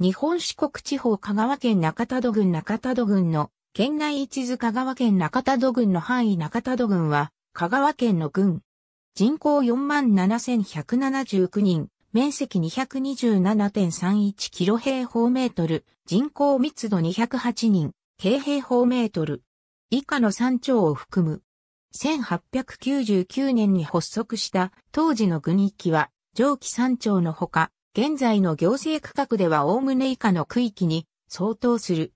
日本四国地方香川県中田戸郡中田戸郡の県内一図香川県中田戸郡の範囲中田戸郡は香川県の郡。人口47,179人、面積227.31キロ平方メートル、人口密度208人、軽平方メートル。以下の山町を含む。1899年に発足した当時の郡域は上記山町のほか現在の行政区画ではおおむね以下の区域に相当する。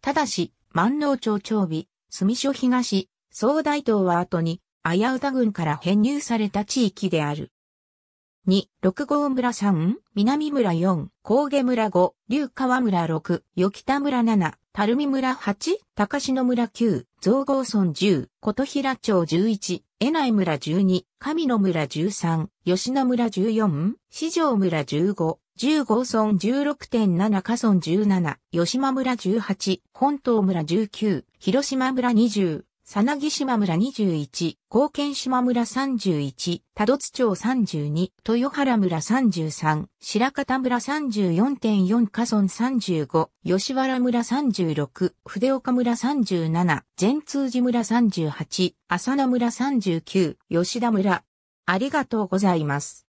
ただし、万能町長尾、住所東、総大東は後に、綾歌郡から編入された地域である。2、六郷村3、南村4、高下村5、龍川村6、与北村7、垂水村8、高篠村9、造合村10、琴平町11、江内村12、上野村13、吉野村14、四条村15、15村16.7河村17、吉間村18、本島村19、広島村20、さなぎ島村21、貢献島村31、多度津町32、豊原村33、白方村34.4加村35、吉原村36、筆岡村37、善通寺村38、浅野村39、吉田村。ありがとうございます。